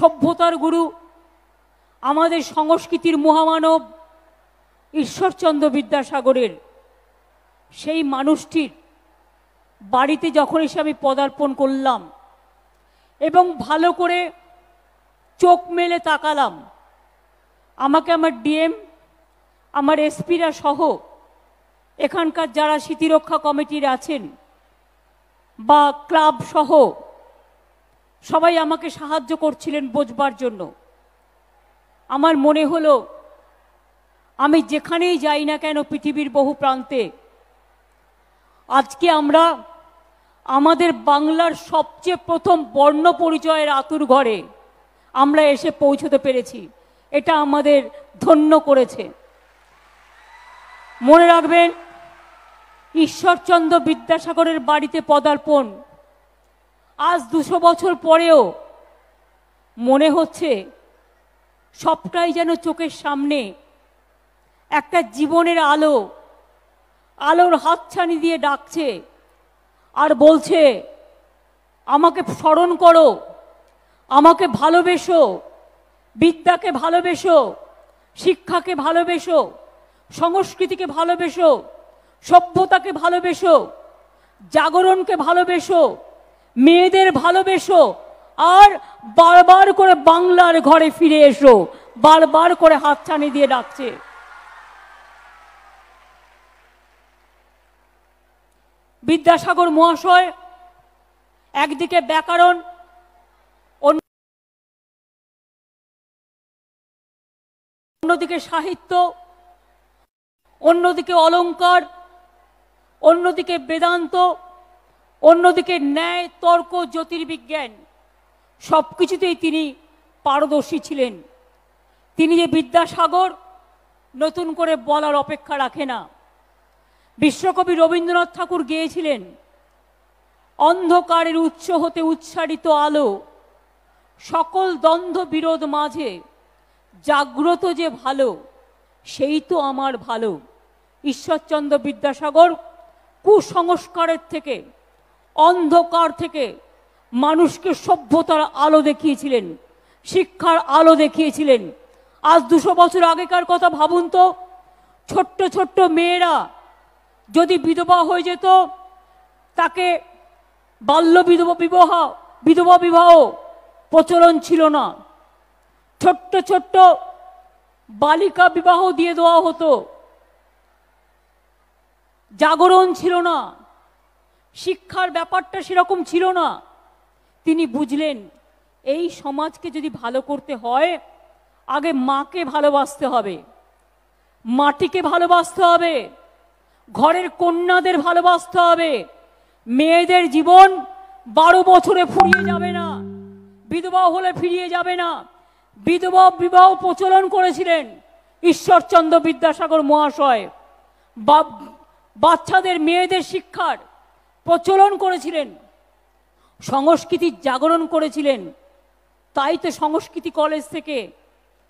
সভ্যতার গুরু আমাদের সংস্কৃতির মহামানব ঈশ্বরচন্দ্র বিদ্যাসাগরের সেই মানুষটির বাড়িতে যখন এসে আমি পদার্পণ করলাম এবং ভালো করে চোখ মেলে তাকালাম আমাকে আমার ডিএম আমার এসপিরা সহ এখানকার যারা স্মৃতিরক্ষা কমিটির আছেন বা ক্লাব সহ সবাই আমাকে সাহায্য করছিলেন বোঝবার জন্য আমার মনে হলো আমি যেখানেই যাই না কেন পৃথিবীর বহু প্রান্তে আজকে আমরা আমাদের বাংলার সবচেয়ে প্রথম বর্ণ পরিচয়ের আতুর ঘরে আমরা এসে পৌঁছতে পেরেছি এটা আমাদের ধন্য করেছে মনে রাখবেন ঈশ্বরচন্দ্র বিদ্যাসাগরের বাড়িতে পদার্পণ আজ দুশো বছর পরেও মনে হচ্ছে সবটাই যেন চোখের সামনে একটা জীবনের আলো আলোর হাতছানি দিয়ে ডাকছে আর বলছে আমাকে স্মরণ করো আমাকে ভালোবেসো বিদ্যাকে ভালোবেসো শিক্ষাকে ভালোবেসো সংস্কৃতিকে ভালোবেসো সভ্যতাকে ভালোবেসো জাগরণকে ভালোবেসো মেয়েদের ভালোবেসো আর বারবার করে বাংলার ঘরে ফিরে এসো বারবার করে হাতছানি দিয়ে ডাকছে বিদ্যাসাগর মহাশয় একদিকে ব্যাকরণ অন্যদিকে সাহিত্য অন্যদিকে অলঙ্কার অন্যদিকে বেদান্ত অন্যদিকে ন্যায় তর্ক জ্যোতির্বিজ্ঞান সব কিছুতেই তিনি পারদর্শী ছিলেন তিনি যে বিদ্যাসাগর নতুন করে বলার অপেক্ষা রাখে না বিশ্বকবি রবীন্দ্রনাথ ঠাকুর গিয়েছিলেন অন্ধকারের উৎস হতে উচ্ছারিত আলো সকল দ্বন্দ্ব বিরোধ মাঝে জাগ্রত যে ভালো সেই তো আমার ভালো ঈশ্বরচন্দ্র বিদ্যাসাগর কুসংস্কারের থেকে অন্ধকার থেকে মানুষকে সভ্যতার আলো দেখিয়েছিলেন শিক্ষার আলো দেখিয়েছিলেন আজ দুশো বছর আগেকার কথা ভাবুন তো ছোট্ট ছোট্ট মেয়েরা যদি বিধবা হয়ে যেত তাকে বাল্য বিধবা বিবাহ বিধবা বিবাহ প্রচলন ছিল না ছোট্ট ছোট্ট বালিকা বিবাহ দিয়ে দেওয়া হতো জাগরণ ছিল না শিক্ষার ব্যাপারটা সেরকম ছিল না তিনি বুঝলেন এই সমাজকে যদি ভালো করতে হয় আগে মাকে ভালোবাসতে হবে মাটিকে ভালোবাসতে হবে ঘরের কন্যাদের ভালোবাসতে হবে মেয়েদের জীবন বারো বছরে ফুরিয়ে যাবে না বিধবা হলে ফিরিয়ে যাবে না বিধবা বিবাহ প্রচলন করেছিলেন ঈশ্বরচন্দ্র বিদ্যাসাগর মহাশয় বাচ্চাদের মেয়েদের শিক্ষার প্রচলন করেছিলেন সংস্কৃতির জাগরণ করেছিলেন তাই তো সংস্কৃতি কলেজ থেকে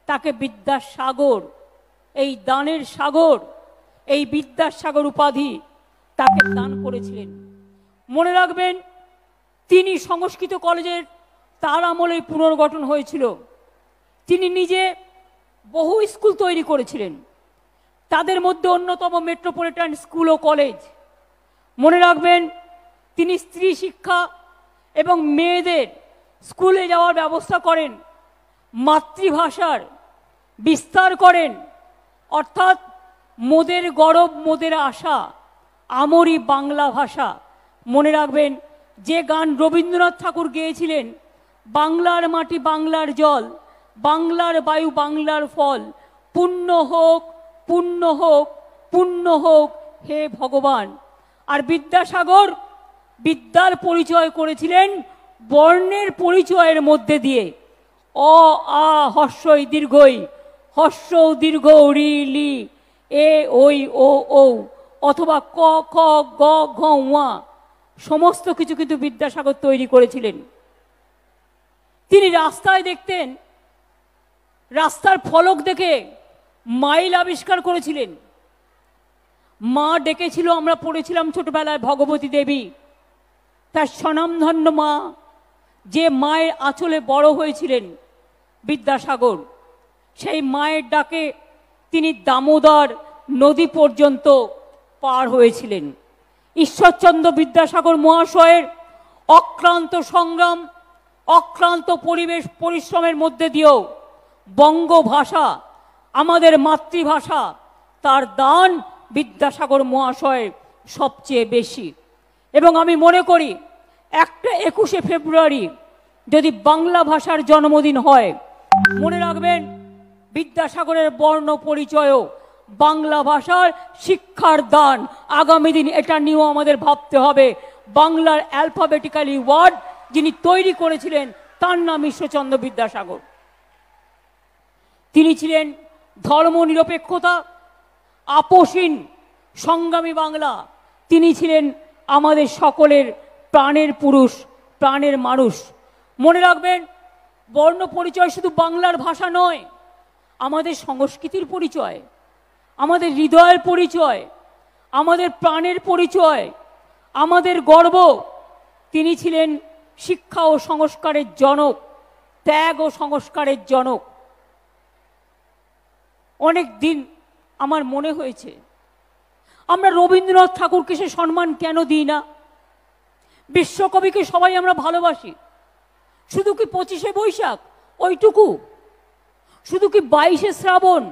তাকে বিদ্যাসাগর এই দানের সাগর এই বিদ্যাসাগর উপাধি তাকে দান করেছিলেন মনে রাখবেন তিনি সংস্কৃত কলেজের তার আমলে পুনর্গঠন হয়েছিল তিনি নিজে বহু স্কুল তৈরি করেছিলেন তাদের মধ্যে অন্যতম মেট্রোপলিটন স্কুল ও কলেজ মনে রাখবেন তিনি স্ত্রী শিক্ষা এবং মেয়েদের স্কুলে যাওয়ার ব্যবস্থা করেন মাতৃভাষার বিস্তার করেন অর্থাৎ মোদের গরব মোদের আশা আমরই বাংলা ভাষা মনে রাখবেন যে গান রবীন্দ্রনাথ ঠাকুর গেয়েছিলেন বাংলার মাটি বাংলার জল বাংলার বায়ু বাংলার ফল পুণ্য হোক পুণ্য হোক পুণ্য হোক হে ভগবান আর বিদ্যাসাগর বিদ্যার পরিচয় করেছিলেন বর্ণের পরিচয়ের মধ্যে দিয়ে অ আ হর্ষই দীর্ঘই হর্ষ দীর্ঘ রি লি এ ওই ও ঔ অথবা ক খ গ ঘ ওয়া সমস্ত কিছু কিন্তু বিদ্যাসাগর তৈরি করেছিলেন তিনি রাস্তায় দেখতেন রাস্তার ফলক দেখে মাইল আবিষ্কার করেছিলেন মা ডেকেছিল আমরা পড়েছিলাম ছোটবেলায় ভগবতী দেবী তার স্বনামধন্য মা যে মায়ের আঁচলে বড় হয়েছিলেন বিদ্যাসাগর সেই মায়ের ডাকে তিনি দামোদর নদী পর্যন্ত পার হয়েছিলেন ঈশ্বরচন্দ্র বিদ্যাসাগর মহাশয়ের অক্লান্ত সংগ্রাম অক্লান্ত পরিবেশ পরিশ্রমের মধ্যে দিয়েও বঙ্গ ভাষা আমাদের মাতৃভাষা তার দান বিদ্যাসাগর মহাশয়ের সবচেয়ে বেশি এবং আমি মনে করি একটা একুশে ফেব্রুয়ারি যদি বাংলা ভাষার জন্মদিন হয় মনে রাখবেন বিদ্যাসাগরের বর্ণ পরিচয়ও বাংলা ভাষার শিক্ষার দান আগামী দিন এটা নিয়েও আমাদের ভাবতে হবে বাংলার অ্যালফাবেটিক্যালি ওয়ার্ড যিনি তৈরি করেছিলেন তার নাম ঈশ্বরচন্দ্র বিদ্যাসাগর তিনি ছিলেন ধর্ম নিরপেক্ষতা আপোষহীন সংগ্রামী বাংলা তিনি ছিলেন আমাদের সকলের প্রাণের পুরুষ প্রাণের মানুষ মনে রাখবেন বর্ণ পরিচয় শুধু বাংলার ভাষা নয় আমাদের সংস্কৃতির পরিচয় আমাদের হৃদয়ের পরিচয় আমাদের প্রাণের পরিচয় আমাদের গর্ব তিনি ছিলেন শিক্ষা ও সংস্কারের জনক ত্যাগ ও সংস্কারের জনক অনেক দিন আমার মনে হয়েছে আমরা রবীন্দ্রনাথ ঠাকুরকে সে সম্মান কেন দিই না বিশ্বকবিকে সবাই আমরা ভালোবাসি শুধু কি পঁচিশে বৈশাখ ওইটুকু শুধু কি বাইশে শ্রাবণ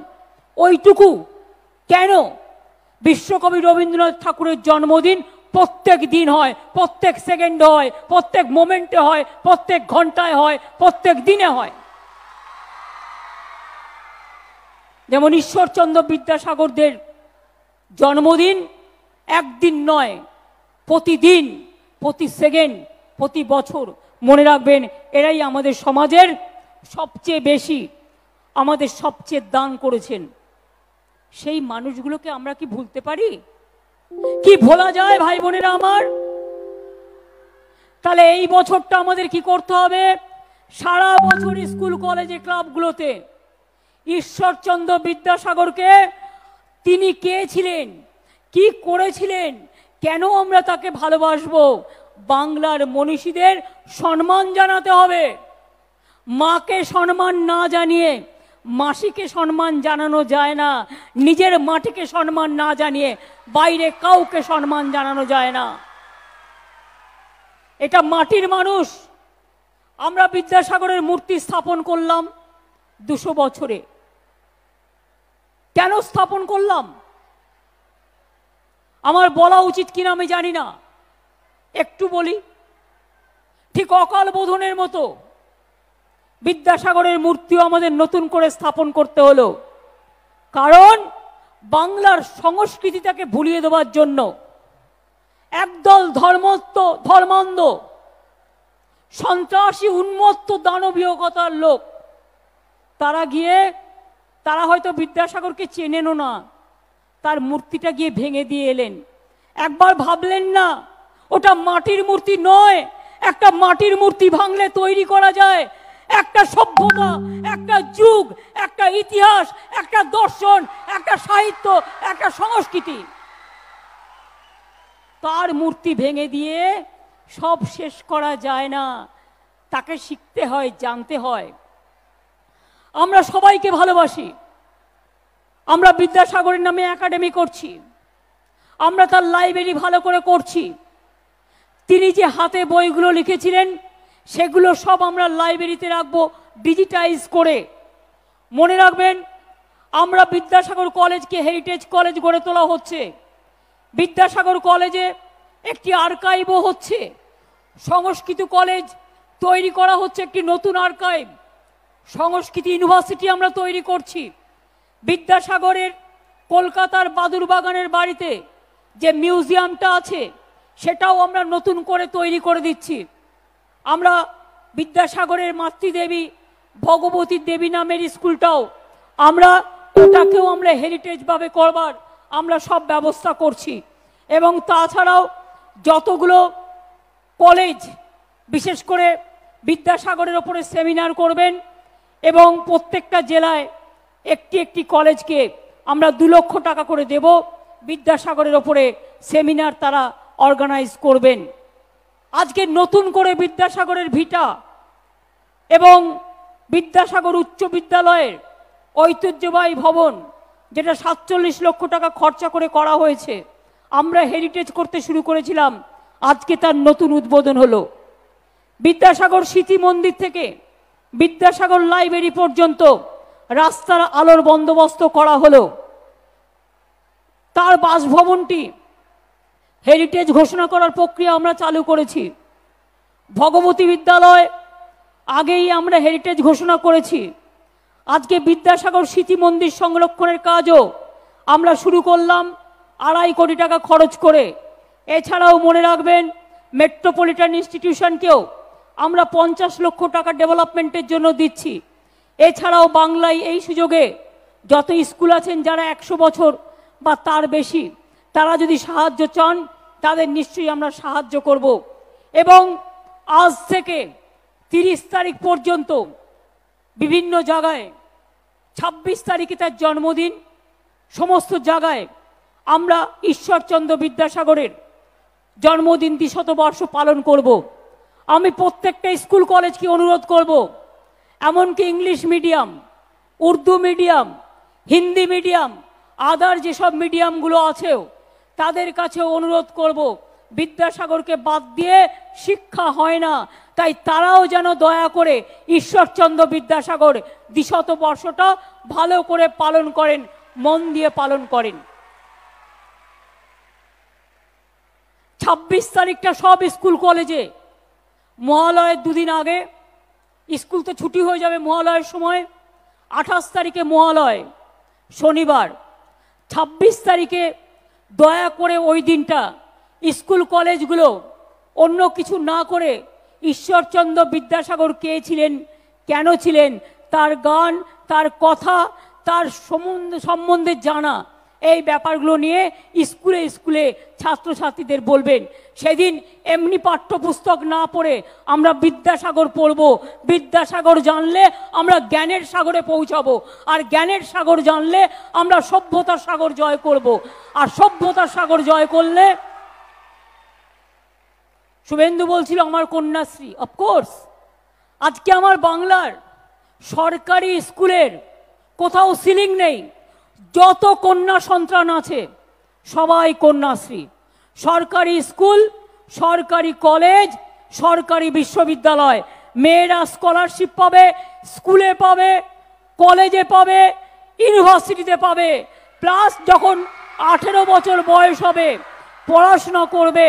ওইটুকু কেন বিশ্বকবি রবীন্দ্রনাথ ঠাকুরের জন্মদিন প্রত্যেক দিন হয় প্রত্যেক সেকেন্ড হয় প্রত্যেক মোমেন্টে হয় প্রত্যেক ঘন্টায় হয় প্রত্যেক দিনে হয় যেমন ঈশ্বরচন্দ্র বিদ্যাসাগরদের জন্মদিন একদিন নয় প্রতিদিন প্রতি সেকেন্ড প্রতি বছর মনে রাখবেন এরাই আমাদের সমাজের সবচেয়ে বেশি আমাদের সবচেয়ে দান করেছেন সেই মানুষগুলোকে আমরা কি ভুলতে পারি কি ভোলা যায় ভাই বোনেরা আমার তাহলে এই বছরটা আমাদের কি করতে হবে সারা বছর স্কুল কলেজে ক্লাবগুলোতে ঈশ্বরচন্দ্র বিদ্যাসাগরকে তিনি কে ছিলেন কি করেছিলেন কেন আমরা তাকে ভালোবাসব বাংলার মনীষীদের সম্মান জানাতে হবে মাকে সম্মান না জানিয়ে মাসিকে সম্মান জানানো যায় না নিজের মাটিকে সম্মান না জানিয়ে বাইরে কাউকে সম্মান জানানো যায় না এটা মাটির মানুষ আমরা বিদ্যাসাগরের মূর্তি স্থাপন করলাম দুশো বছরে কেন স্থাপন করলাম আমার বলা উচিত কিনা আমি জানি না একটু বলি ঠিক অকাল বোধনের মতো বিদ্যাসাগরের মূর্তিও আমাদের নতুন করে স্থাপন করতে হলো কারণ বাংলার সংস্কৃতিটাকে ভুলিয়ে দেওয়ার জন্য একদল ধর্মত্ব ধর্মান্ধ সন্ত্রাসী উন্মত্ত দানবীয়কতার লোক তারা গিয়ে তারা হয়তো বিদ্যাসাগরকে চেনেনও না তার মূর্তিটা গিয়ে ভেঙে দিয়ে এলেন একবার ভাবলেন না ওটা মাটির মূর্তি নয় একটা মাটির মূর্তি ভাঙলে তৈরি করা যায় একটা সভ্যতা একটা যুগ একটা ইতিহাস একটা দর্শন একটা সাহিত্য একটা সংস্কৃতি তার মূর্তি ভেঙে দিয়ে সব শেষ করা যায় না তাকে শিখতে হয় জানতে হয় আমরা সবাইকে ভালোবাসি আমরা বিদ্যাসাগরের নামে একাডেমি করছি আমরা তার লাইব্রেরি ভালো করে করছি তিনি যে হাতে বইগুলো লিখেছিলেন সেগুলো সব আমরা লাইব্রেরিতে রাখব ডিজিটাইজ করে মনে রাখবেন আমরা বিদ্যাসাগর কলেজকে হেরিটেজ কলেজ গড়ে তোলা হচ্ছে বিদ্যাসাগর কলেজে একটি আর্কাইভও হচ্ছে সংস্কৃত কলেজ তৈরি করা হচ্ছে একটি নতুন আর্কাইভ সংস্কৃতি ইউনিভার্সিটি আমরা তৈরি করছি বিদ্যাসাগরের কলকাতার বাদুরবাগানের বাড়িতে যে মিউজিয়ামটা আছে সেটাও আমরা নতুন করে তৈরি করে দিচ্ছি আমরা বিদ্যাসাগরের মাতৃদেবী ভগবতী দেবী নামের স্কুলটাও আমরা ওটাকেও আমরা হেরিটেজভাবে করবার আমরা সব ব্যবস্থা করছি এবং তাছাড়াও যতগুলো কলেজ বিশেষ করে বিদ্যাসাগরের ওপরে সেমিনার করবেন এবং প্রত্যেকটা জেলায় একটি একটি কলেজকে আমরা দু লক্ষ টাকা করে দেব বিদ্যাসাগরের ওপরে সেমিনার তারা অর্গানাইজ করবেন আজকে নতুন করে বিদ্যাসাগরের ভিটা এবং বিদ্যাসাগর উচ্চ বিদ্যালয়ের ঐতিহ্যবাহী ভবন যেটা সাতচল্লিশ লক্ষ টাকা খরচা করে করা হয়েছে আমরা হেরিটেজ করতে শুরু করেছিলাম আজকে তার নতুন উদ্বোধন হলো বিদ্যাসাগর স্মৃতি মন্দির থেকে বিদ্যাসাগর লাইব্রেরি পর্যন্ত রাস্তার আলোর বন্দোবস্ত করা হলো তার বাসভবনটি হেরিটেজ ঘোষণা করার প্রক্রিয়া আমরা চালু করেছি ভগবতী বিদ্যালয় আগেই আমরা হেরিটেজ ঘোষণা করেছি আজকে বিদ্যাসাগর স্মৃতি মন্দির সংরক্ষণের কাজও আমরা শুরু করলাম আড়াই কোটি টাকা খরচ করে এছাড়াও মনে রাখবেন মেট্রোপলিটন ইনস্টিটিউশনকেও আমরা পঞ্চাশ লক্ষ টাকা ডেভেলপমেন্টের জন্য দিচ্ছি এছাড়াও বাংলায় এই সুযোগে যত স্কুল আছেন যারা একশো বছর বা তার বেশি তারা যদি সাহায্য চান তাদের নিশ্চয়ই আমরা সাহায্য করব এবং আজ থেকে তিরিশ তারিখ পর্যন্ত বিভিন্ন জায়গায় ২৬ তারিখে তার জন্মদিন সমস্ত জায়গায় আমরা ঈশ্বরচন্দ্র বিদ্যাসাগরের জন্মদিন দ্বিশতবর্ষ পালন করব। আমি প্রত্যেকটা স্কুল কলেজকে অনুরোধ করব। এমনকি English medium Urdu medium Hindi medium other যেসব মিডিয়ামগুলো আছেও তাদের কাছে অনুরোধ করব বিদ্যাসাগরকে বাদ দিয়ে শিক্ষা হয় না তাই তারাও যেন দয়া করে ঈশ্বরচন্দ্র বিদ্যাসাগর দ্বিশত বর্ষটা ভালো করে পালন করেন মন দিয়ে পালন করেন ছাব্বিশ তারিখটা সব স্কুল কলেজে মহালয়ের দুদিন আগে স্কুল তো ছুটি হয়ে যাবে মহালয়ের সময় আঠাশ তারিখে মহালয় শনিবার ২৬ তারিখে দয়া করে ওই দিনটা স্কুল কলেজগুলো অন্য কিছু না করে ঈশ্বরচন্দ্র বিদ্যাসাগর কে ছিলেন কেন ছিলেন তার গান তার কথা তার সম্বন্ধে জানা এই ব্যাপারগুলো নিয়ে স্কুলে স্কুলে ছাত্রছাত্রীদের বলবেন সেদিন এমনি পাঠ্যপুস্তক না পড়ে আমরা বিদ্যাসাগর পড়ব বিদ্যাসাগর জানলে আমরা জ্ঞানের সাগরে পৌঁছাবো আর জ্ঞানের সাগর জানলে আমরা সভ্যতার সাগর জয় করব আর সভ্যতার সাগর জয় করলে শুভেন্দু বলছিল আমার কন্যাশ্রী অফকোর্স আজকে আমার বাংলার সরকারি স্কুলের কোথাও সিলিং নেই যত কন্যা সন্তান আছে সবাই কন্যাশ্রী সরকারি স্কুল সরকারি কলেজ সরকারি বিশ্ববিদ্যালয় মেয়েরা স্কলারশিপ পাবে স্কুলে পাবে কলেজে পাবে ইউনিভার্সিটিতে পাবে প্লাস যখন আঠেরো বছর বয়স হবে পড়াশোনা করবে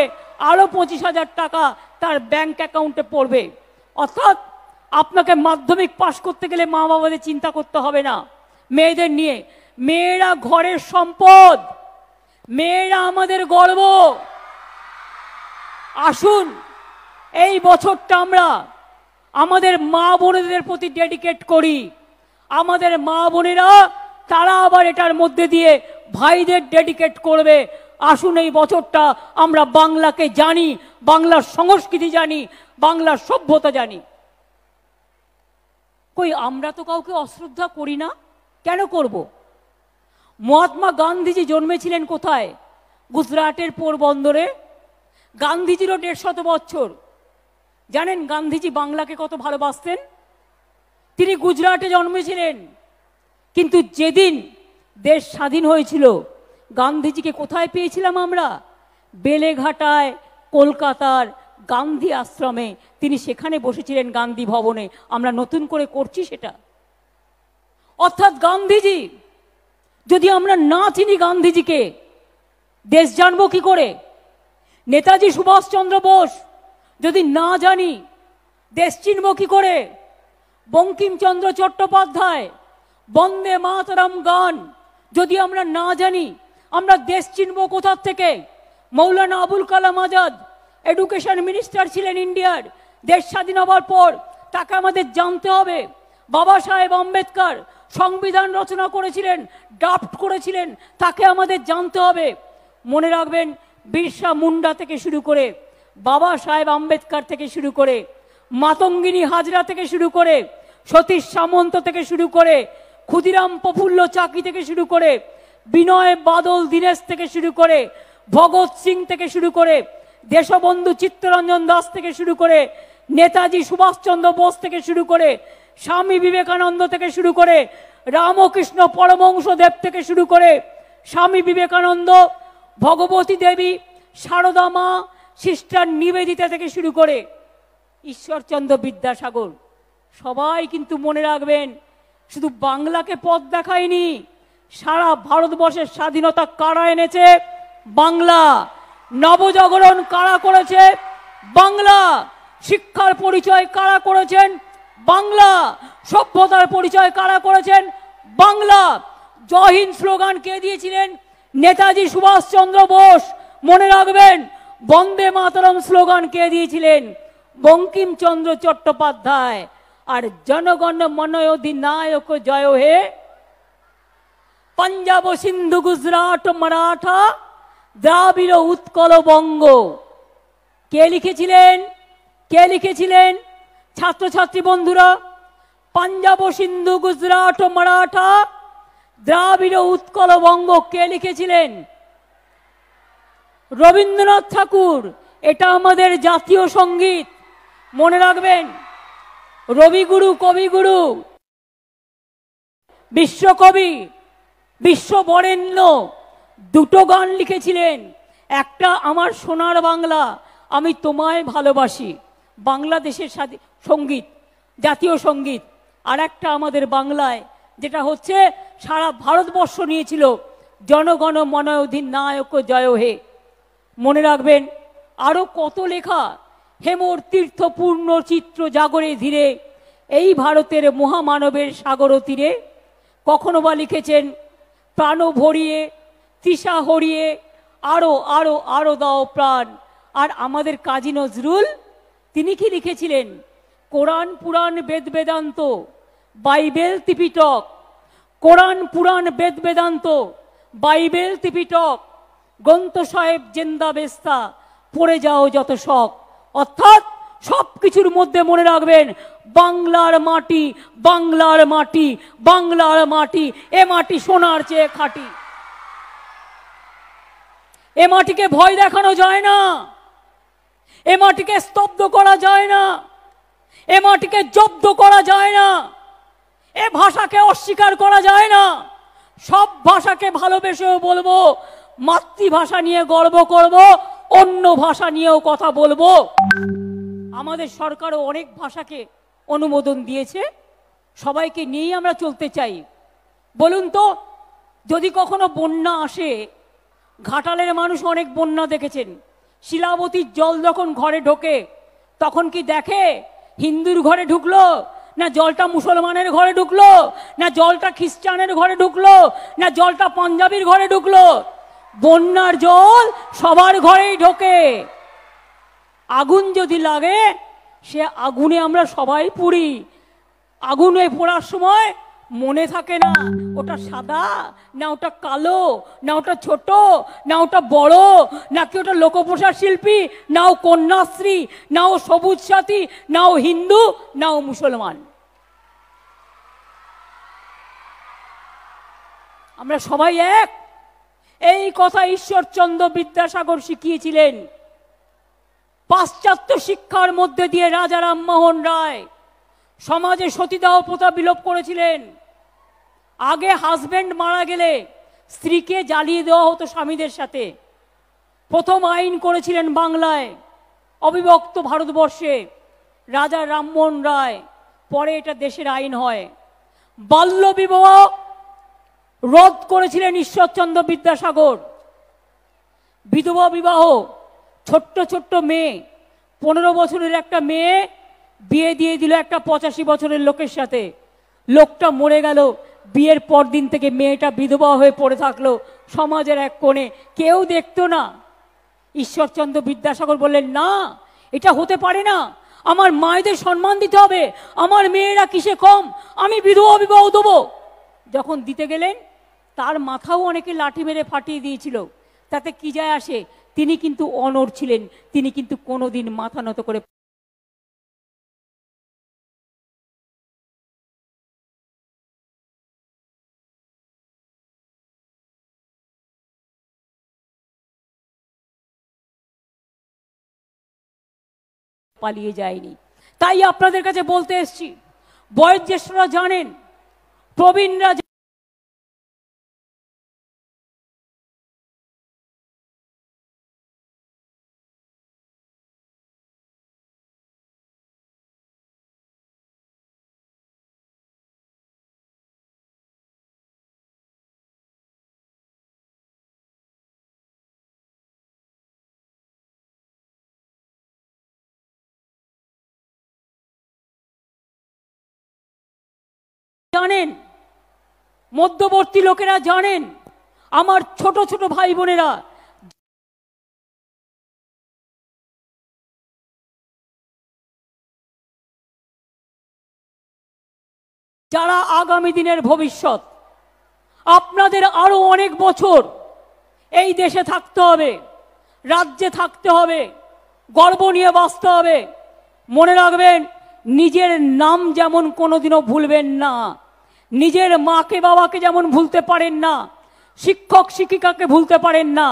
আরও পঁচিশ হাজার টাকা তার ব্যাংক অ্যাকাউন্টে পড়বে অর্থাৎ আপনাকে মাধ্যমিক পাশ করতে গেলে মা বাবাদের চিন্তা করতে হবে না মেয়েদের নিয়ে মেয়েরা ঘরের সম্পদ মেয়েরা আমাদের গর্ব আসুন এই বছরটা আমরা আমাদের মা বোনেদের প্রতি ডেডিকেট করি আমাদের মা বোনেরা তারা আবার এটার মধ্যে দিয়ে ভাইদের ডেডিকেট করবে আসুন এই বছরটা আমরা বাংলাকে জানি বাংলার সংস্কৃতি জানি বাংলার সভ্যতা জানি কই আমরা তো কাউকে অশ্রদ্ধা করি না কেন করবো মহাত্মা গান্ধীজি জন্মেছিলেন কোথায় গুজরাটের পোরবন্দরে গান্ধীজিরও শত বছর জানেন গান্ধীজি বাংলাকে কত ভালোবাসতেন তিনি গুজরাটে জন্মেছিলেন কিন্তু যেদিন দেশ স্বাধীন হয়েছিল গান্ধীজিকে কোথায় পেয়েছিলাম আমরা বেলেঘাটায় কলকাতার গান্ধী আশ্রমে তিনি সেখানে বসেছিলেন গান্ধী ভবনে আমরা নতুন করে করছি সেটা অর্থাৎ গান্ধীজি যদি আমরা না চিনি গান্ধীজিকে দেশ জানবো কি করে নেতাজি সুভাষচন্দ্র বোস যদি না জানি দেশ চিনব কি করে বঙ্কিমচন্দ্র চট্টোপাধ্যায় বন্দে মাতরম গান যদি আমরা না জানি আমরা দেশ চিনব কোথার থেকে মৌলানা আবুল কালাম আজাদ এডুকেশন মিনিস্টার ছিলেন ইন্ডিয়ার দেশ স্বাধীন হওয়ার পর তাকে আমাদের জানতে হবে বাবা সাহেব আম্বেদকর সংবিধান রচনা করেছিলেন ড্রাফট করেছিলেন তাকে আমাদের জানতে হবে মনে রাখবেন বিরসা মুন্ডা থেকে শুরু করে বাবা সাহেব আম্বেদকার থেকে শুরু করে মাতঙ্গিনী হাজরা থেকে শুরু করে সতীশ সামন্ত থেকে শুরু করে ক্ষুদিরাম প্রফুল্ল চাকি থেকে শুরু করে বিনয় বাদল দীনেশ থেকে শুরু করে ভগৎ সিং থেকে শুরু করে দেশবন্ধু চিত্তরঞ্জন দাস থেকে শুরু করে নেতাজি সুভাষচন্দ্র বোস থেকে শুরু করে স্বামী বিবেকানন্দ থেকে শুরু করে রামকৃষ্ণ পরমংশদেব থেকে শুরু করে স্বামী বিবেকানন্দ ভগবতী দেবী সারদামা মা সিস্টার নিবেদিতা থেকে শুরু করে ঈশ্বরচন্দ্র বিদ্যাসাগর সবাই কিন্তু মনে রাখবেন শুধু বাংলাকে পথ দেখায়নি সারা ভারতবর্ষের স্বাধীনতা কারা এনেছে বাংলা নবজাগরণ কারা করেছে বাংলা শিক্ষার পরিচয় কারা করেছেন বাংলা সভ্যতার পরিচয় কারা করেছেন বাংলা জহিন স্লোগান কে দিয়েছিলেন নেতাজি সুভাষচন্দ্র বোস মনে রাখবেন বন্দে মাতরম স্লোগান কে দিয়েছিলেন বঙ্কিমচন্দ্র চট্টোপাধ্যায় আর জনগণ অধিনায়ক জয় হে পাঞ্জাব সিন্ধু গুজরাট মারাঠা দ্রাবিড় উৎকল বঙ্গ কে লিখেছিলেন কে লিখেছিলেন ছাত্রছাত্রী বন্ধুরা পাঞ্জাব ও সিন্ধু গুজরাট ও মারাঠা দ্রাবিড় উৎকল বঙ্গ কে লিখেছিলেন রবীন্দ্রনাথ ঠাকুর এটা আমাদের জাতীয় সঙ্গীত মনে রাখবেন রবিগুরু কবিগুরু বিশ্বকবি বরেণ্য দুটো গান লিখেছিলেন একটা আমার সোনার বাংলা আমি তোমায় ভালোবাসি বাংলাদেশের সাথে সঙ্গীত জাতীয় সঙ্গীত আর একটা আমাদের বাংলায় যেটা হচ্ছে সারা ভারতবর্ষ নিয়েছিল জনগণ মনোধীন নায়ক জয় হে মনে রাখবেন আরও কত লেখা হেমর তীর্থপূর্ণ চিত্র জাগরে ধীরে এই ভারতের মহামানবের সাগর তীরে কখনো বা লিখেছেন প্রাণ ভরিয়ে তৃষা হরিয়ে আরও আরও আরও দাও প্রাণ আর আমাদের কাজী নজরুল তিনি কি লিখেছিলেন Quran Purana Veda Vedanta Bible Tripitaka Quran Purana Veda Vedanta Bible Tripitaka Granth Sahib জেন্দা বেস্তা পড়ে যাও যত শখ অর্থাৎ সব কিছুর মধ্যে মনে রাখবেন বাংলার মাটি বাংলার মাটি বাংলার মাটি এ মাটি সোনার চেয়ে খাটি এ মাটিকে ভয় দেখানো যায় না এ মাটিকে স্তব্ধ করা যায় না এ মাটিকে জব্দ করা যায় না এ ভাষাকে অস্বীকার করা যায় না সব ভাষাকে ভালোবেসেও বলবো মাতৃভাষা নিয়ে গর্ব করব অন্য ভাষা নিয়েও কথা বলবো আমাদের সরকারও অনেক ভাষাকে অনুমোদন দিয়েছে সবাইকে নিয়েই আমরা চলতে চাই বলুন তো যদি কখনো বন্যা আসে ঘাটালের মানুষ অনেক বন্যা দেখেছেন শিলাবতীর জল যখন ঘরে ঢোকে তখন কি দেখে হিন্দুর ঘরে ঢুকলো না জলটা মুসলমানের ঘরে ঢুকলো না জলটা খ্রিস্টানের ঘরে ঢুকলো না জলটা পাঞ্জাবির ঘরে ঢুকলো বন্যার জল সবার ঘরেই ঢোকে আগুন যদি লাগে সে আগুনে আমরা সবাই পুড়ি আগুনে পোড়ার সময় মনে থাকে না ওটা সাদা না ওটা কালো না ওটা ছোট না ওটা বড় না কি ওটা লোকপ্রসার শিল্পী না ও কন্যাশ্রী না ও সবুজ সাথী না ও হিন্দু না ও মুসলমান আমরা সবাই এক এই কথা ঈশ্বরচন্দ্র বিদ্যাসাগর শিখিয়েছিলেন পাশ্চাত্য শিক্ষার মধ্যে দিয়ে রাজা রামমোহন রায় সমাজে সতীদাহ প্রথা বিলোপ করেছিলেন আগে হাজব্যান্ড মারা গেলে স্ত্রীকে জ্বালিয়ে দেওয়া হতো স্বামীদের সাথে প্রথম আইন করেছিলেন বাংলায় অবিভক্ত ভারতবর্ষে রাজা রামমোহন রায় পরে এটা দেশের আইন হয় বাল্য বিবাহ রদ করেছিলেন ঈশ্বরচন্দ্র বিদ্যাসাগর বিধবা বিবাহ ছোট্ট ছোট্ট মেয়ে পনেরো বছরের একটা মেয়ে বিয়ে দিয়ে দিল একটা পঁচাশি বছরের লোকের সাথে লোকটা মরে গেল বিয়ের পর দিন থেকে মেয়েটা বিধবা হয়ে পড়ে থাকলো সমাজের এক কোণে কেউ দেখতো না ঈশ্বরচন্দ্র বিদ্যাসাগর বললেন না এটা হতে পারে না আমার মায়েদের সম্মান দিতে হবে আমার মেয়েরা কিসে কম আমি বিধবা বিবাহ দেবো যখন দিতে গেলেন তার মাথাও অনেকে লাঠি মেরে ফাটিয়ে দিয়েছিল তাতে কি যায় আসে তিনি কিন্তু অনর ছিলেন তিনি কিন্তু কোনোদিন মাথা নত করে পালিয়ে যায়নি তাই আপনাদের কাছে বলতে এসছি বয়োজ্যেষ্ঠরা জানেন প্রবীণরা জানেন মধ্যবর্তী লোকেরা জানেন আমার ছোট ছোট ভাই বোনেরা যারা আগামী দিনের ভবিষ্যৎ আপনাদের আরো অনেক বছর এই দেশে থাকতে হবে রাজ্যে থাকতে হবে গর্ব নিয়ে বাঁচতে হবে মনে রাখবেন নিজের নাম যেমন কোনোদিনও ভুলবেন না নিজের মাকে বাবাকে যেমন ভুলতে পারেন না শিক্ষক শিক্ষিকাকে ভুলতে পারেন না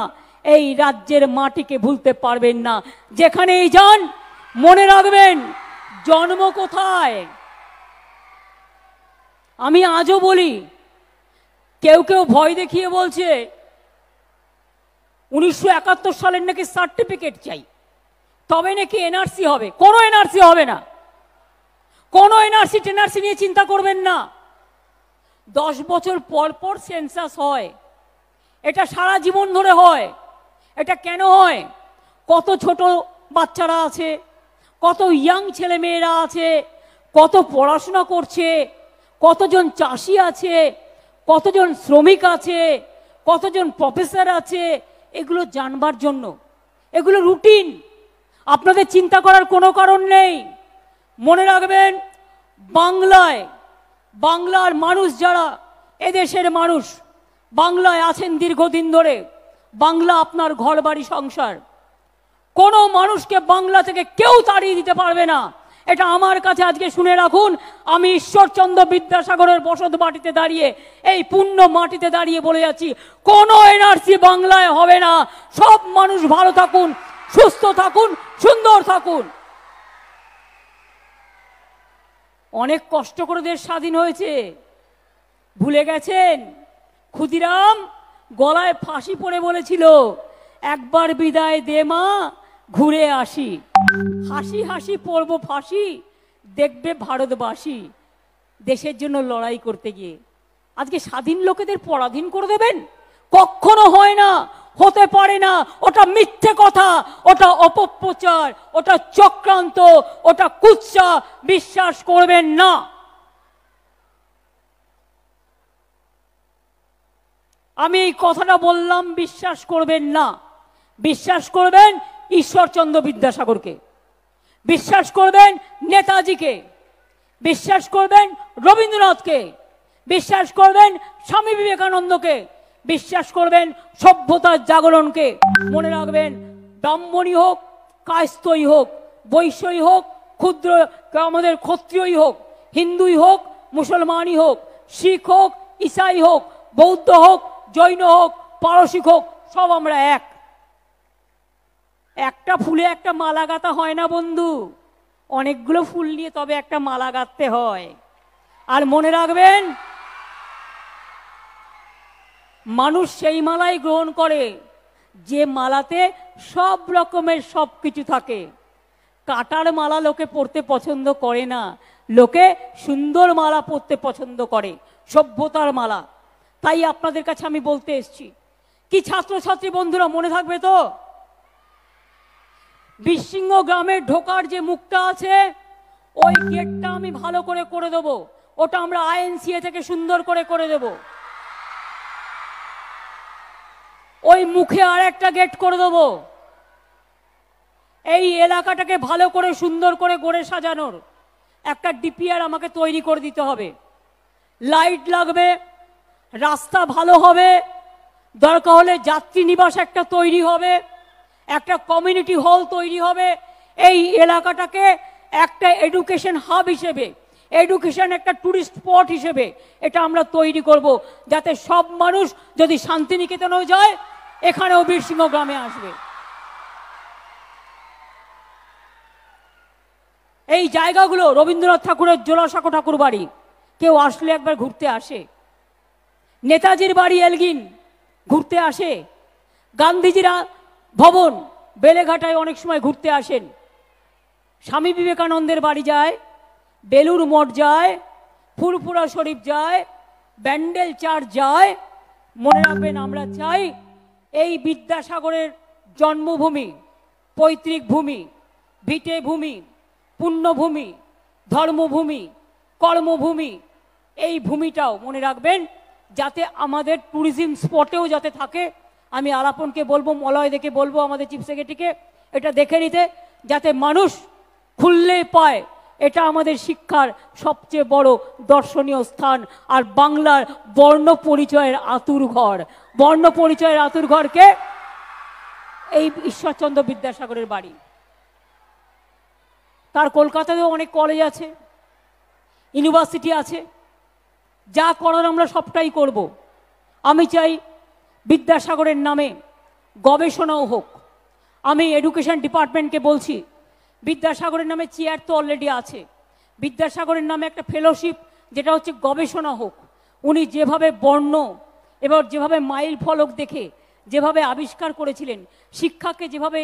এই রাজ্যের মাটিকে ভুলতে পারবেন না যেখানেই যান মনে রাখবেন জন্ম কোথায় আমি আজও বলি কেউ কেউ ভয় দেখিয়ে বলছে উনিশশো সালের নাকি সার্টিফিকেট চাই তবে নাকি এনআরসি হবে কোনো এনআরসি হবে না কোনো এনআরসি টেনআরসি নিয়ে চিন্তা করবেন না দশ বছর পর পর সেন্সাস হয় এটা সারা জীবন ধরে হয় এটা কেন হয় কত ছোট বাচ্চারা আছে কত ইয়াং ছেলে মেয়েরা আছে কত পড়াশোনা করছে কতজন চাষি আছে কতজন শ্রমিক আছে কতজন প্রফেসর আছে এগুলো জানবার জন্য এগুলো রুটিন আপনাদের চিন্তা করার কোনো কারণ নেই মনে রাখবেন বাংলায় বাংলার মানুষ যারা এদেশের মানুষ বাংলায় আছেন দীর্ঘদিন ধরে বাংলা আপনার ঘর বাড়ি সংসার কোনো মানুষকে বাংলা থেকে কেউ তাড়িয়ে দিতে পারবে না এটা আমার কাছে আজকে শুনে রাখুন আমি ঈশ্বরচন্দ্র বিদ্যাসাগরের বসত মাটিতে দাঁড়িয়ে এই পূর্ণ মাটিতে দাঁড়িয়ে বলে যাচ্ছি কোনো এনআরসি বাংলায় হবে না সব মানুষ ভালো থাকুন সুস্থ থাকুন সুন্দর থাকুন অনেক কষ্ট করে দেশ স্বাধীন হয়েছে ভুলে গেছেন ক্ষুদিরাম গলায় ফাঁসি পড়ে বলেছিল একবার বিদায় দে মা ঘুরে আসি হাসি হাসি পড়ব ফাঁসি দেখবে ভারতবাসী দেশের জন্য লড়াই করতে গিয়ে আজকে স্বাধীন লোকেদের পরাধীন করে দেবেন কখনো হয় না হতে পারে না ওটা মিথ্যে কথা ওটা অপপ্রচার ওটা চক্রান্ত ওটা কুৎসা বিশ্বাস করবেন না আমি এই কথাটা বললাম বিশ্বাস করবেন না বিশ্বাস করবেন ঈশ্বরচন্দ্র বিদ্যাসাগরকে বিশ্বাস করবেন নেতাজিকে বিশ্বাস করবেন রবীন্দ্রনাথকে বিশ্বাস করবেন স্বামী বিবেকানন্দকে বিশ্বাস করবেন সভ্যতার জাগরণকে মনে রাখবেন ব্রাহ্মণী হোক কায়স্তই হোক বৈশ্যই হোক ক্ষুদ্র আমাদের ক্ষত্রিয়ই হোক হিন্দুই হোক মুসলমানই হোক শিখ হোক ইসাই হোক বৌদ্ধ হোক জৈন হোক পারসিক হোক সব আমরা এক একটা ফুলে একটা মালা গাঁথা হয় না বন্ধু অনেকগুলো ফুল নিয়ে তবে একটা মালা গাঁথতে হয় আর মনে রাখবেন মানুষ সেই মালাই গ্রহণ করে যে মালাতে সব রকমের সব কিছু থাকে কাটার মালা লোকে পরতে পছন্দ করে না লোকে সুন্দর মালা পরতে পছন্দ করে সভ্যতার মালা তাই আপনাদের কাছে আমি বলতে এসছি কি ছাত্রছাত্রী বন্ধুরা মনে থাকবে তো বিশৃঙ্গ গ্রামে ঢোকার যে মুখটা আছে ওই গেটটা আমি ভালো করে করে দেবো ওটা আমরা আইএনসিএ থেকে সুন্দর করে করে দেবো ওই মুখে আর একটা গেট করে দেবো এই এলাকাটাকে ভালো করে সুন্দর করে গড়ে সাজানোর একটা ডিপিআর আমাকে তৈরি করে দিতে হবে লাইট লাগবে রাস্তা ভালো হবে দরকার হলে যাত্রী নিবাস একটা তৈরি হবে একটা কমিউনিটি হল তৈরি হবে এই এলাকাটাকে একটা এডুকেশন হাব হিসেবে এডুকেশন একটা ট্যুরিস্ট স্পট হিসেবে এটা আমরা তৈরি করব যাতে সব মানুষ যদি শান্তিনিকেতনেও যায় এখানেও বীরসিংহ গ্রামে আসবে এই জায়গাগুলো রবীন্দ্রনাথ ঠাকুরের জোলাসাঁকো ঠাকুর বাড়ি কেউ আসলে একবার ঘুরতে আসে নেতাজির বাড়ি এলগিন ঘুরতে আসে গান্ধীজিরা ভবন বেলেঘাটায় অনেক সময় ঘুরতে আসেন স্বামী বিবেকানন্দের বাড়ি যায় বেলুর মঠ যায় ফুরফুরা শরীফ যায় ব্যান্ডেল চার্চ যায় মনে রাখবেন আমরা চাই এই বিদ্যাসাগরের জন্মভূমি পৈতৃক ভূমি ভিটে ভূমি পুণ্যভূমি ধর্মভূমি কর্মভূমি এই ভূমিটাও মনে রাখবেন যাতে আমাদের ট্যুরিজম স্পটেও যাতে থাকে আমি আলাপনকে বলবো মলয় দেখে বলবো আমাদের চিফ সেক্রেটারিকে এটা দেখে নিতে যাতে মানুষ খুললে পায় এটা আমাদের শিক্ষার সবচেয়ে বড় দর্শনীয় স্থান আর বাংলার বর্ণ পরিচয়ের আতুর ঘর বর্ণ পরিচয়ের আতুর ঘরকে এই ঈশ্বরচন্দ্র বিদ্যাসাগরের বাড়ি তার কলকাতাতেও অনেক কলেজ আছে ইউনিভার্সিটি আছে যা করার আমরা সবটাই করব। আমি চাই বিদ্যাসাগরের নামে গবেষণাও হোক আমি এডুকেশন ডিপার্টমেন্টকে বলছি বিদ্যাসাগরের নামে চেয়ার তো অলরেডি আছে বিদ্যাসাগরের নামে একটা ফেলোশিপ যেটা হচ্ছে গবেষণা হোক উনি যেভাবে বর্ণ এবার যেভাবে মাইল ফলক দেখে যেভাবে আবিষ্কার করেছিলেন শিক্ষাকে যেভাবে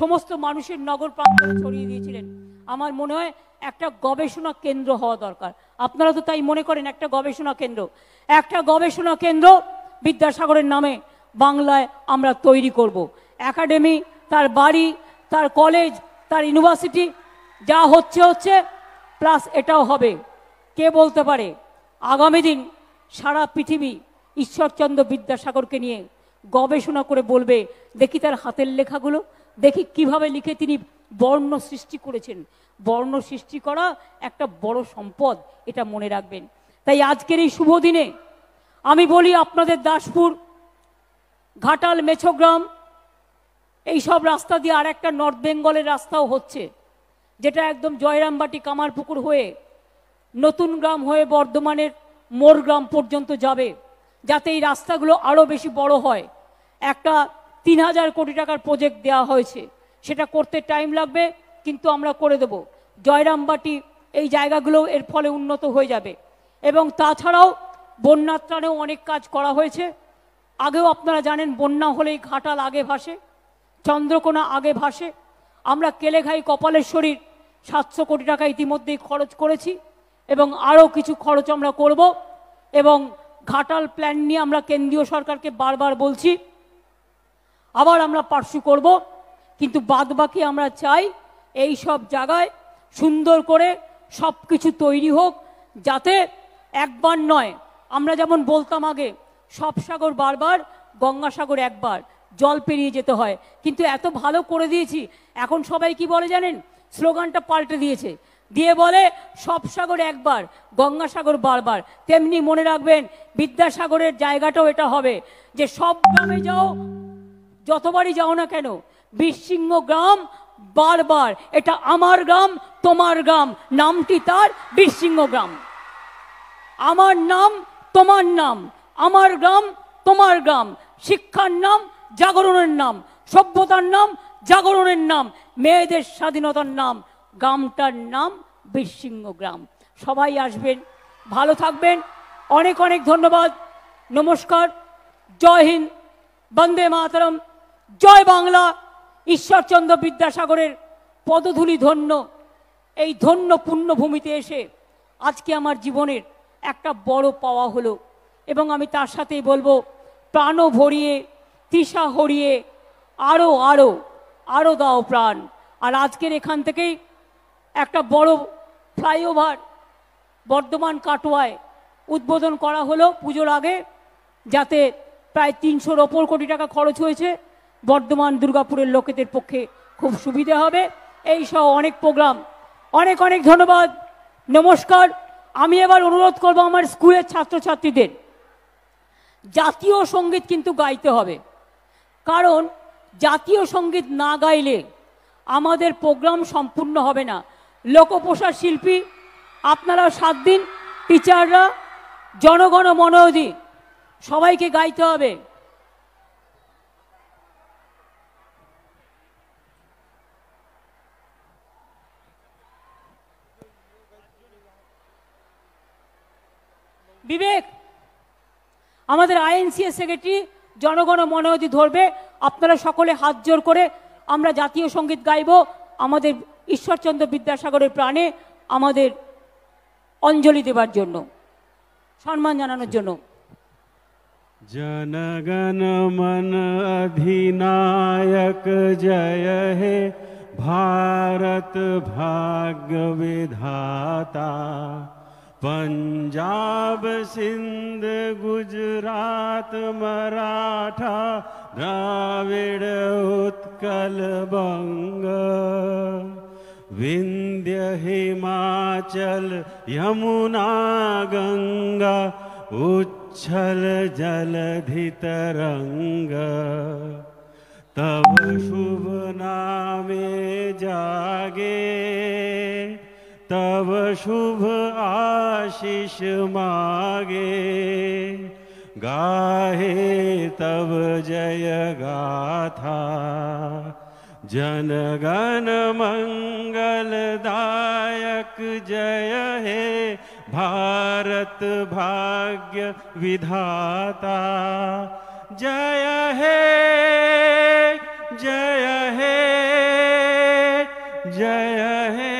সমস্ত মানুষের নগর প্রান্তরে ছড়িয়ে দিয়েছিলেন আমার মনে হয় একটা গবেষণা কেন্দ্র হওয়া দরকার আপনারা তো তাই মনে করেন একটা গবেষণা কেন্দ্র একটা গবেষণা কেন্দ্র বিদ্যাসাগরের নামে বাংলায় আমরা তৈরি করব। একাডেমি তার বাড়ি তার কলেজ তার ইউনিভার্সিটি যা হচ্ছে হচ্ছে প্লাস এটাও হবে কে বলতে পারে আগামী দিন সারা পৃথিবী ঈশ্বরচন্দ্র বিদ্যাসাগরকে নিয়ে গবেষণা করে বলবে দেখি তার হাতের লেখাগুলো দেখি কিভাবে লিখে তিনি বর্ণ সৃষ্টি করেছেন বর্ণ সৃষ্টি করা একটা বড় সম্পদ এটা মনে রাখবেন তাই আজকের এই শুভ দিনে আমি বলি আপনাদের দাসপুর ঘাটাল মেছগ্রাম এই সব রাস্তা দিয়ে আর একটা নর্থ বেঙ্গলের রাস্তাও হচ্ছে যেটা একদম জয়রামবাটি কামারপুকুর হয়ে নতুন গ্রাম হয়ে বর্ধমানের মোর গ্রাম পর্যন্ত যাবে যাতে এই রাস্তাগুলো আরও বেশি বড় হয় একটা তিন হাজার কোটি টাকার প্রজেক্ট দেওয়া হয়েছে সেটা করতে টাইম লাগবে কিন্তু আমরা করে দেব জয়রামবাটি এই জায়গাগুলো এর ফলে উন্নত হয়ে যাবে এবং তাছাড়াও বন্যার ত্রাণেও অনেক কাজ করা হয়েছে আগেও আপনারা জানেন বন্যা হলেই ঘাটাল আগে ভাসে চন্দ্রকোনা আগে ভাসে আমরা কেলেঘাই কপালেশ্বরীর সাতশো কোটি টাকা ইতিমধ্যেই খরচ করেছি এবং আরও কিছু খরচ আমরা করব এবং ঘাটাল প্ল্যান নিয়ে আমরা কেন্দ্রীয় সরকারকে বারবার বলছি আবার আমরা পার্সু করব কিন্তু বাদবাকি আমরা চাই এই সব জায়গায় সুন্দর করে সব কিছু তৈরি হোক যাতে একবার নয় আমরা যেমন বলতাম আগে সব সাগর বারবার গঙ্গাসাগর একবার জল পেরিয়ে যেতে হয় কিন্তু এত ভালো করে দিয়েছি এখন সবাই কি বলে জানেন স্লোগানটা পাল্টে দিয়েছে দিয়ে বলে সব সাগর একবার গঙ্গাসাগর বারবার তেমনি মনে রাখবেন বিদ্যাসাগরের জায়গাটাও এটা হবে যে সব গ্রামে যাও যতবারই যাও না কেন বিশৃঙ্গ গ্রাম বারবার এটা আমার গ্রাম তোমার গ্রাম নামটি তার বিশৃঙ্গ গ্রাম আমার নাম তোমার নাম আমার গ্রাম তোমার গ্রাম শিক্ষার নাম জাগরণের নাম সভ্যতার নাম জাগরণের নাম মেয়েদের স্বাধীনতার নাম গ্রামটার নাম বীরসিংহ গ্রাম সবাই আসবেন ভালো থাকবেন অনেক অনেক ধন্যবাদ নমস্কার জয় হিন্দ বন্দে মাতরম জয় বাংলা ঈশ্বরচন্দ্র বিদ্যাসাগরের পদধূলি ধন্য এই ধন্য পুণ্যভূমিতে এসে আজকে আমার জীবনের একটা বড় পাওয়া হলো এবং আমি তার সাথেই বলবো প্রাণও ভরিয়ে তৃষা হরিয়ে আরও আরও আরও দাও প্রাণ আর আজকের এখান থেকেই একটা বড় ফ্লাইওভার বর্ধমান কাটোয়ায় উদ্বোধন করা হলো পুজোর আগে যাতে প্রায় তিনশোর ওপর কোটি টাকা খরচ হয়েছে বর্ধমান দুর্গাপুরের লোকেদের পক্ষে খুব সুবিধে হবে এই সহ অনেক প্রোগ্রাম অনেক অনেক ধন্যবাদ নমস্কার আমি এবার অনুরোধ করব আমার স্কুলের ছাত্রছাত্রীদের জাতীয় সঙ্গীত কিন্তু গাইতে হবে কারণ জাতীয় সঙ্গীত না গাইলে আমাদের প্রোগ্রাম সম্পূর্ণ হবে না লোকপোষার শিল্পী আপনারা সাত দিন টিচাররা জনগণ মনোধি সবাইকে গাইতে হবে বিবেক আমাদের আইএনসিএ সেক্রেটারি জনগণ মনোধি ধরবে আপনারা সকলে হাত জোর করে আমরা জাতীয় সঙ্গীত গাইব আমাদের ঈশ্বরচন্দ্র বিদ্যাসাগরের প্রাণে আমাদের অঞ্জলি দেবার জন্য সম্মান জানানোর জন্য জনগণ মন অধিনায়ক জয় হে ভারত ভাগ্য বিধাতা পঞ্জাব সিন্ধ গুজরাত মারাঠা রাবিড় উৎকল বঙ্গ विंध्य हिमाचल यमुना गंगा उच्छल जलधि तरंग तब शुभ नामे जागे तब शुभ आशीष मागे गाहे तब जय गाथा जनगण मंगलदायक जय हे भारत भाग्य विधाता जय हे जय हे जय हे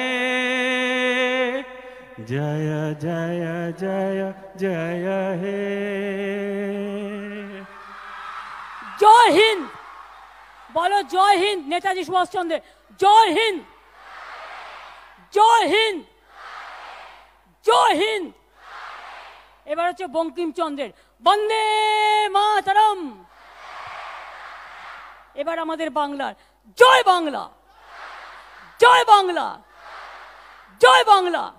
जय जय जय जय हे জয় হিন্দ নেতাজি সুভাষচন্দ্রের জয় হিন্দ জয় হিন্দ জয় হিন্দ এবার হচ্ছে বঙ্কিমচন্দ্রের বন্দে মাতারম এবার আমাদের বাংলার জয় বাংলা জয় বাংলা জয় বাংলা